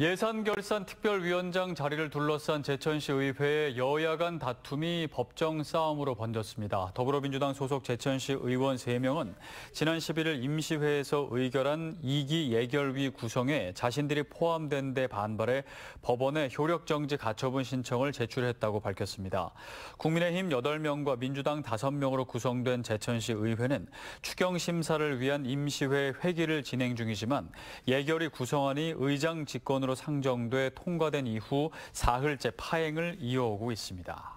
예산결산 특별위원장 자리를 둘러싼 제천시의회의 여야 간 다툼이 법정 싸움으로 번졌습니다. 더불어민주당 소속 제천시 의원 3명은 지난 11일 임시회에서 의결한 2기 예결위 구성에 자신들이 포함된 데 반발해 법원에 효력정지 가처분 신청을 제출했다고 밝혔습니다. 국민의힘 8명과 민주당 5명으로 구성된 제천시 의회는 추경심사를 위한 임시회 회기를 진행 중이지만 예결위 구성안이 의장 직권으로 법원으로 상정돼 통과된 이후 사흘째 파행을 이어오고 있습니다.